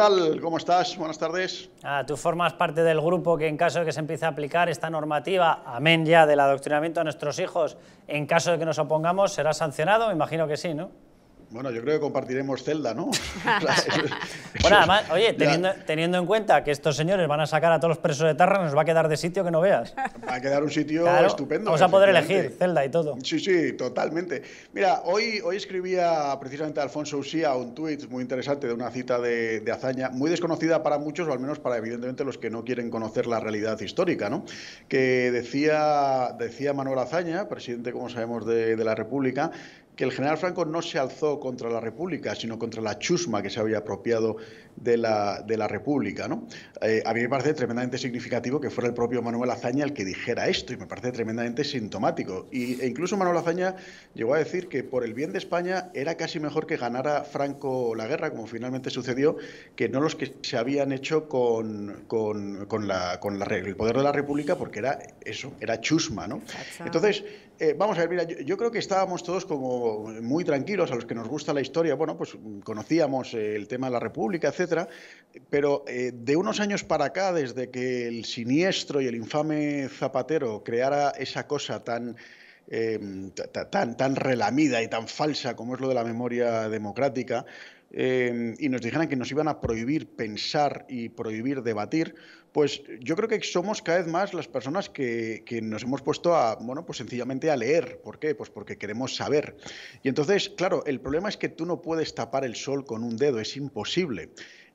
tal? ¿Cómo estás? Buenas tardes. Ah, tú formas parte del grupo que en caso de que se empiece a aplicar esta normativa, amén ya, del adoctrinamiento a nuestros hijos, en caso de que nos opongamos, será sancionado, me imagino que sí, ¿no? Bueno, yo creo que compartiremos celda, ¿no? bueno, además, oye, teniendo, en cuenta que estos señores van a sacar a todos los presos de Tarra, nos va a quedar de sitio que no veas. Va a quedar un sitio estupendo. Vamos a poder elegir celda y todo. Sí, sí, totalmente. Mira, hoy, hoy escribía precisamente Alfonso Usía un tuit muy interesante de una cita de, Azaña, muy desconocida para muchos, o al menos para evidentemente los que no quieren conocer la realidad histórica, ¿no? Que decía, decía Manuel Azaña, presidente, como sabemos, de la República, que el general Franco no se alzó contra la República, sino contra la chusma que se había apropiado de la, de la República. ¿no? Eh, a mí me parece tremendamente significativo que fuera el propio Manuel Azaña el que dijera esto, y me parece tremendamente sintomático. e incluso Manuel Azaña llegó a decir que por el bien de España era casi mejor que ganara Franco la guerra, como finalmente sucedió, que no los que se habían hecho con, con, la, con el poder de la República, porque era eso, era chusma. ¿no? Entonces, eh, vamos a ver, mira, yo, creo que estábamos todos como muy tranquilos, a los que nos gusta la historia, bueno, pues conocíamos el tema de la República, etcétera, pero eh, de unos años para acá, desde que el siniestro y el infame Zapatero creara esa cosa tan eh, tan, tan relamida y tan falsa como es lo de la memoria democrática, Em, y nos dijeran que nos iban a prohibir pensar y prohibir debatir, pues yo creo que somos cada vez más las personas que, que, nos hemos puesto a, bueno, pues sencillamente a leer. ¿Por qué? Pues porque queremos saber. Y entonces, claro, el problema es que tú no puedes tapar el sol con un dedo, es imposible.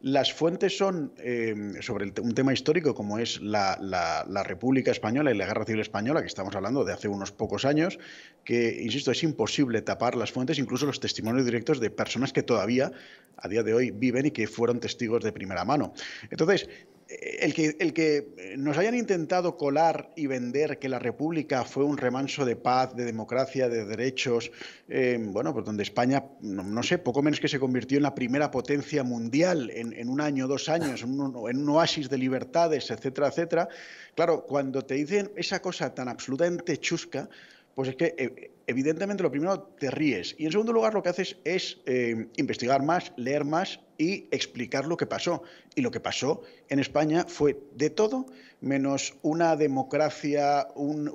Las fuentes son em, sobre un tema histórico como es la, la, República Española y la Guerra Civil Española, que estamos hablando de hace unos pocos años, que, insisto, es imposible tapar las fuentes, incluso los testimonios directos de personas que todavía a día de hoy viven y que fueron testigos de primera mano. Entonces, el que, eh, nos hayan intentado colar y vender que la República fue un remanso de paz, de democracia, de derechos, em, bueno, pues donde España, no, sé, poco menos que se convirtió en la primera potencia mundial en, un año, dos años, en un, en un, oasis de libertades, etcétera, etcétera. Claro, cuando te dicen esa cosa tan absolutamente chusca, pues es que eh, evidentemente lo primero te ríes y en segundo lugar lo que haces es eh, investigar más, leer más y explicar lo que pasó. Y lo que pasó en España fue de todo menos una democracia, un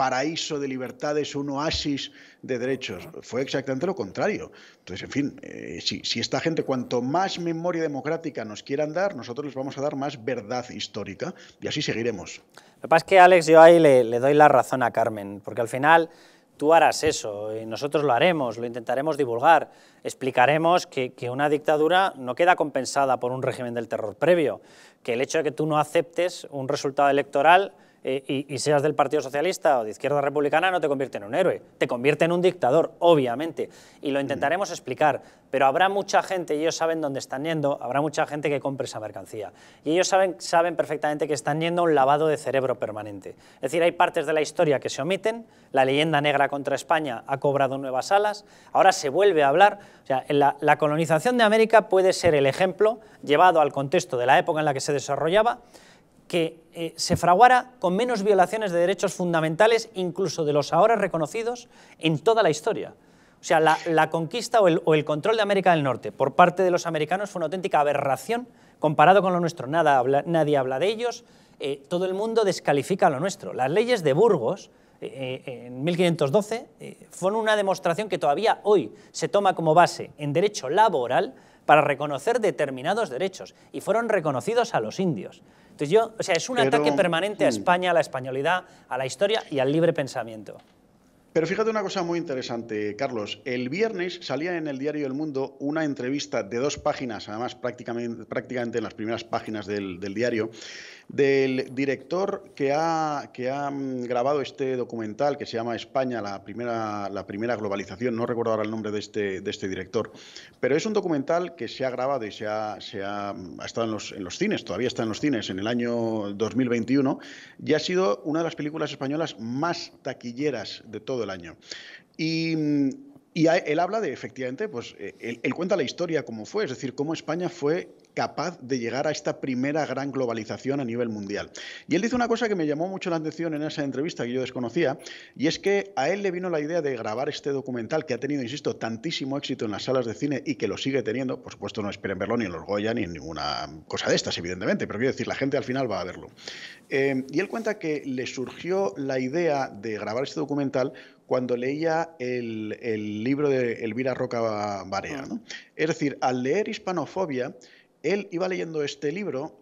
paraíso de libertades, un oasis de derechos. Fue exactamente lo contrario. Entonces, en fin, eh, si, esta gente cuanto más memoria democrática nos quieran dar, nosotros les vamos a dar más verdad histórica y así seguiremos. Lo que pasa es que, Alex, yo ahí le, doy la razón a Carmen, porque al final tú harás eso, y eh, nosotros lo haremos, lo intentaremos divulgar, explicaremos que, una dictadura no queda compensada por un régimen del terror previo, que el hecho de que tú no aceptes un resultado electoral eh, y, seas del Partido Socialista o de Izquierda Republicana, no te convierte en un héroe, te convierte en un dictador, obviamente. Y lo intentaremos explicar, pero habrá mucha gente, y ellos saben dónde están yendo, habrá mucha gente que compre esa mercancía. Y ellos saben, saben perfectamente que están yendo a un lavado de cerebro permanente. Es decir, hay partes de la historia que se omiten, la leyenda negra contra España ha cobrado nuevas alas, ahora se vuelve a hablar. la colonización de América puede ser el ejemplo llevado al contexto de la época en la que se desarrollaba que eh, se fraguara con menos violaciones de derechos fundamentales, incluso de los ahora reconocidos, en toda la historia. O sea, la, conquista o el, control de América del Norte por parte de los americanos fue una auténtica aberración comparado con lo nuestro. nadie habla de ellos, eh, todo el mundo descalifica lo nuestro. Las leyes de Burgos, eh, en 1512, fueron una demostración que todavía hoy se toma como base en derecho laboral para reconocer determinados derechos y fueron reconocidos a los indios. Entonces yo, o sea, es un ataque permanente a hmm. España, a la españolidad, a la historia y al libre pensamiento. Pero fíjate una cosa muy interesante, Carlos. El viernes salía en el diario El Mundo una entrevista de dos páginas, además prácticamente, en las primeras páginas del diario, del director que ha, que ha mm, grabado este documental que se llama España, la primera, la primera globalización. No recuerdo ahora el nombre de este, de este director, pero es un documental que se ha grabado y se ha, se ha, estado en los, cines, todavía está en los cines en el año 2021 y ha sido una de las películas españolas más taquilleras de todo el año. Y él habla de, efectivamente, pues eh, él, él, cuenta la historia como fue, es decir, cómo España fue capaz de llegar a esta primera gran globalización a nivel mundial. Y él dice una cosa que me llamó mucho la atención en esa entrevista que yo desconocía, y es que a él le vino la idea de grabar este documental que ha tenido, insisto, tantísimo éxito en las salas de cine y que lo sigue teniendo. Por supuesto, no esperen verlo ni en los Goya ni en ninguna cosa de estas, evidentemente, pero quiero decir, la gente al final va a verlo. Eh, y él cuenta que le surgió la idea de grabar este documental cuando leía el, libro de Elvira Roca Barea. Ah. Es decir, al leer Hispanofobia, él iba leyendo este libro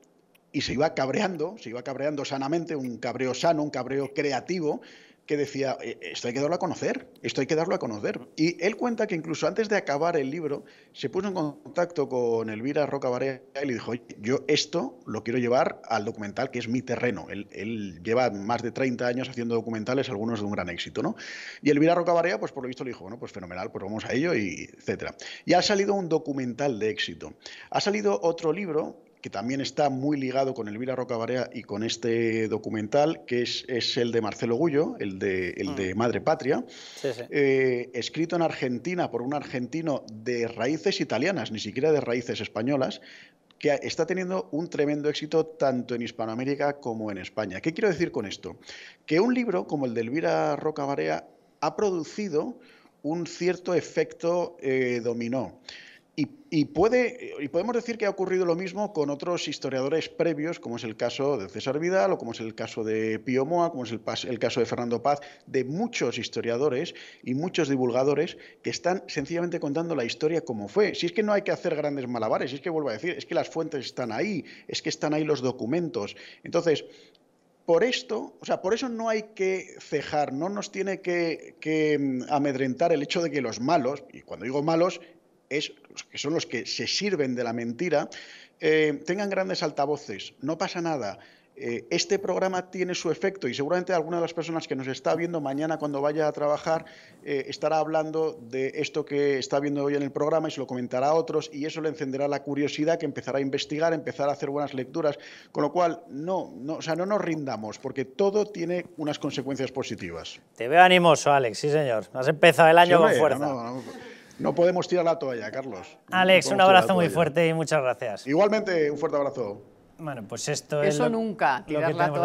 y se iba cabreando, se iba cabreando sanamente, un cabreo sano, un cabreo creativo, que decía, eh, eh, esto hay que darlo a conocer, esto hay que darlo a conocer. Y él cuenta que incluso antes de acabar el libro, se puso en contacto con Elvira Roca Barea y le dijo, yo esto lo quiero llevar al documental, que es mi terreno. Él, lleva más de 30 años haciendo documentales, algunos de un gran éxito, ¿no? Y Elvira Roca Barea, pues por lo visto le dijo, bueno, pues fenomenal, pues vamos a ello, y etcétera. Y ha salido un documental de éxito. Ha salido otro libro que también está muy ligado con Elvira Barea y con este documental, que es, el de Marcelo Gullo, el de, mm. Madre Patria, eh, escrito en Argentina por un argentino de raíces italianas, ni siquiera de raíces españolas, que está teniendo un tremendo éxito tanto en Hispanoamérica como en España. ¿Qué quiero decir con esto? Que un libro como el de Elvira Barea ha producido un cierto efecto eh, dominó. Y, puede, podemos decir que ha ocurrido lo mismo con otros historiadores previos, como es el caso de César Vidal o como es el caso de Pío Moa, como es el, caso de Fernando Paz, de muchos historiadores y muchos divulgadores que están sencillamente contando la historia como fue. Si es que no hay que hacer grandes malabares, si es que vuelvo a decir, es que las fuentes están ahí, es que están ahí los documentos. Entonces, por esto, o sea, por eso no hay que cejar, no nos tiene que, mm, amedrentar el hecho de que los malos, y cuando digo malos, es, que son los que se sirven de la mentira, eh, tengan grandes altavoces. No pasa nada. Eh, este programa tiene su efecto y seguramente alguna de las personas que nos está viendo mañana cuando vaya a trabajar eh, estará hablando de esto que está viendo hoy en el programa y se lo comentará a otros y eso le encenderá la curiosidad que empezará a investigar, empezará a hacer buenas lecturas. Con lo cual, no, no, o sea, no nos rindamos porque todo tiene unas consecuencias positivas. Te veo animoso, Alex, sí señor. Has empezado el año con fuerza. No, no, no podemos tirar la toalla, Carlos. Alex, un abrazo muy fuerte y muchas gracias. Igualmente, un fuerte abrazo. Bueno, pues esto Eso es. Eso nunca, tirar la toalla.